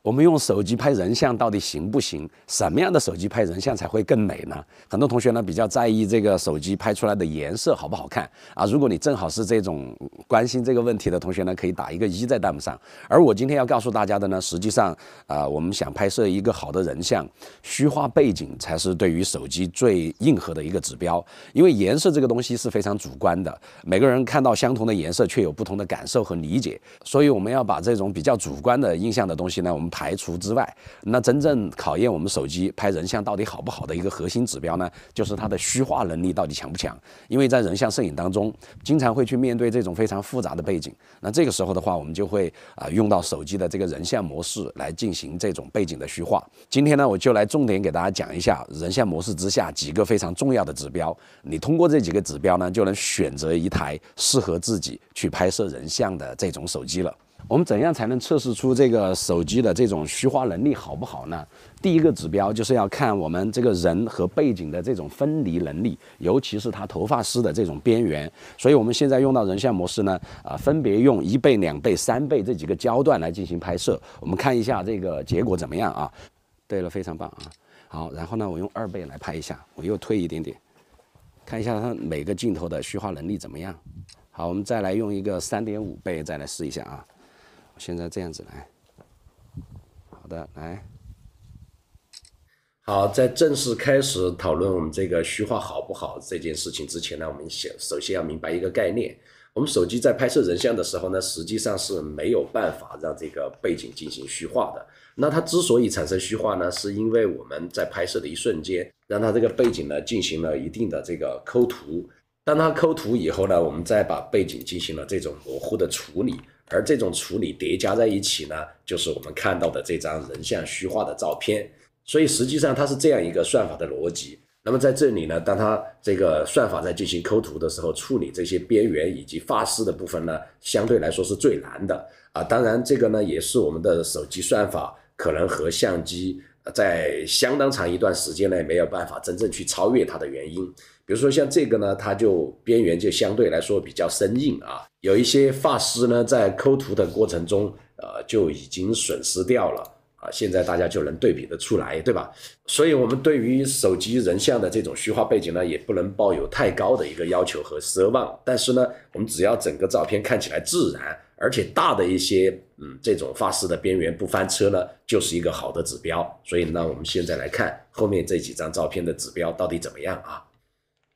我们用手机拍人像到底行不行？什么样的手机拍人像才会更美呢？很多同学呢比较在意这个手机拍出来的颜色好不好看啊？如果你正好是这种关心这个问题的同学呢，可以打一个一在弹幕上。而我今天要告诉大家的呢，实际上啊，我们想拍摄一个好的人像，虚化背景才是对于手机最硬核的一个指标。因为颜色这个东西是非常主观的，每个人看到相同的颜色却有不同的感受和理解，所以我们要把这种比较主观的印象的东西呢，我们。排除之外，那真正考验我们手机拍人像到底好不好的一个核心指标呢，就是它的虚化能力到底强不强？因为在人像摄影当中，经常会去面对这种非常复杂的背景，那这个时候的话，我们就会啊用到手机的这个人像模式来进行这种背景的虚化。今天呢，我就来重点给大家讲一下人像模式之下几个非常重要的指标，你通过这几个指标呢，就能选择一台适合自己去拍摄人像的这种手机了。我们怎样才能测试出这个手机的这种虚化能力好不好呢？第一个指标就是要看我们这个人和背景的这种分离能力，尤其是它头发丝的这种边缘。所以我们现在用到人像模式呢，啊，分别用一倍、两倍、三倍这几个焦段来进行拍摄。我们看一下这个结果怎么样啊？对了，非常棒啊！好，然后呢，我用二倍来拍一下，我又推一点点，看一下它每个镜头的虚化能力怎么样。好，我们再来用一个三点五倍再来试一下啊。现在这样子来，好的，来，好，在正式开始讨论我们这个虚化好不好这件事情之前呢，我们先首先要明白一个概念：我们手机在拍摄人像的时候呢，实际上是没有办法让这个背景进行虚化的。那它之所以产生虚化呢，是因为我们在拍摄的一瞬间，让它这个背景呢进行了一定的这个抠图。当它抠图以后呢，我们再把背景进行了这种模糊的处理。而这种处理叠加在一起呢，就是我们看到的这张人像虚化的照片。所以实际上它是这样一个算法的逻辑。那么在这里呢，当它这个算法在进行抠图的时候，处理这些边缘以及发丝的部分呢，相对来说是最难的啊。当然这个呢，也是我们的手机算法可能和相机。在相当长一段时间内没有办法真正去超越它的原因。比如说像这个呢，它就边缘就相对来说比较生硬啊。有一些发丝呢，在抠图的过程中，呃，就已经损失掉了啊。现在大家就能对比得出来，对吧？所以，我们对于手机人像的这种虚化背景呢，也不能抱有太高的一个要求和奢望。但是呢，我们只要整个照片看起来自然。而且大的一些，嗯，这种发丝的边缘不翻车呢，就是一个好的指标。所以呢，我们现在来看后面这几张照片的指标到底怎么样啊？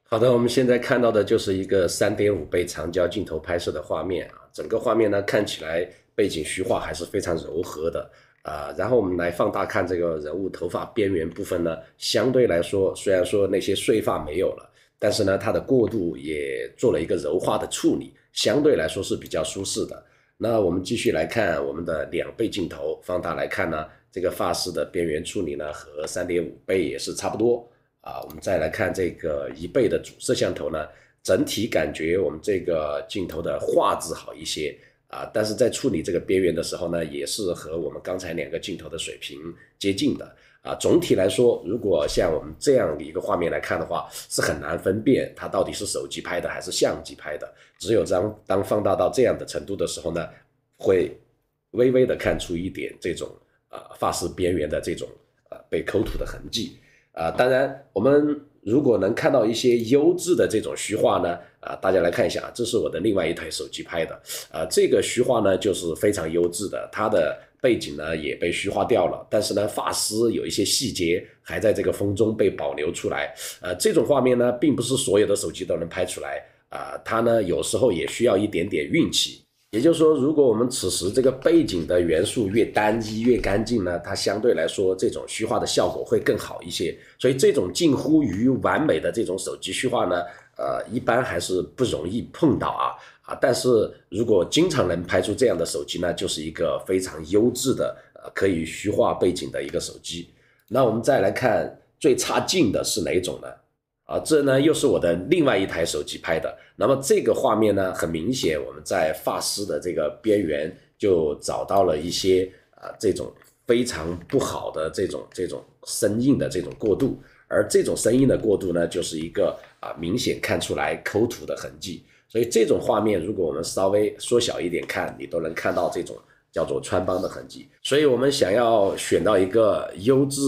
好的，我们现在看到的就是一个三点五倍长焦镜头拍摄的画面啊，整个画面呢看起来背景虚化还是非常柔和的啊。然后我们来放大看这个人物头发边缘部分呢，相对来说，虽然说那些碎发没有了，但是呢，它的过渡也做了一个柔化的处理，相对来说是比较舒适的。那我们继续来看我们的两倍镜头放大来看呢，这个发丝的边缘处理呢和三点五倍也是差不多啊。我们再来看这个一倍的主摄像头呢，整体感觉我们这个镜头的画质好一些啊，但是在处理这个边缘的时候呢，也是和我们刚才两个镜头的水平接近的。啊，总体来说，如果像我们这样的一个画面来看的话，是很难分辨它到底是手机拍的还是相机拍的。只有当当放大到这样的程度的时候呢，会微微的看出一点这种啊发丝边缘的这种呃被抠图的痕迹。啊，当然，我们如果能看到一些优质的这种虚化呢，啊，大家来看一下啊，这是我的另外一台手机拍的，啊，这个虚化呢就是非常优质的，它的。背景呢也被虚化掉了，但是呢发丝有一些细节还在这个风中被保留出来。呃，这种画面呢，并不是所有的手机都能拍出来啊。它呢有时候也需要一点点运气。也就是说，如果我们此时这个背景的元素越单一越干净呢，它相对来说这种虚化的效果会更好一些。所以这种近乎于完美的这种手机虚化呢，呃，一般还是不容易碰到啊。啊，但是如果经常能拍出这样的手机呢，就是一个非常优质的呃可以虚化背景的一个手机。那我们再来看最差劲的是哪种呢？啊，这呢又是我的另外一台手机拍的。那么这个画面呢，很明显我们在发丝的这个边缘就找到了一些啊这种非常不好的这种这种生硬的这种过渡，而这种生硬的过渡呢，就是一个啊明显看出来抠图的痕迹。所以这种画面，如果我们稍微缩小一点看，你都能看到这种叫做穿帮的痕迹。所以，我们想要选到一个优质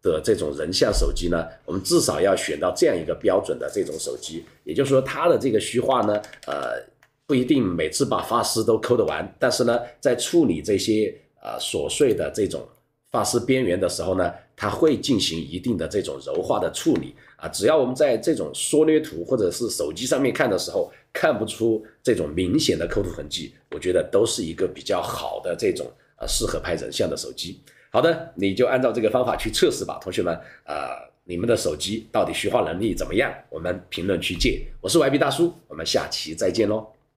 的这种人像手机呢，我们至少要选到这样一个标准的这种手机。也就是说，它的这个虚化呢，呃，不一定每次把发丝都抠得完，但是呢，在处理这些呃琐碎的这种发丝边缘的时候呢，它会进行一定的这种柔化的处理啊。只要我们在这种缩略图或者是手机上面看的时候，看不出这种明显的抠图痕迹，我觉得都是一个比较好的这种呃适合拍人像的手机。好的，你就按照这个方法去测试吧，同学们。呃，你们的手机到底虚化能力怎么样？我们评论区见。我是 YB 大叔，我们下期再见喽。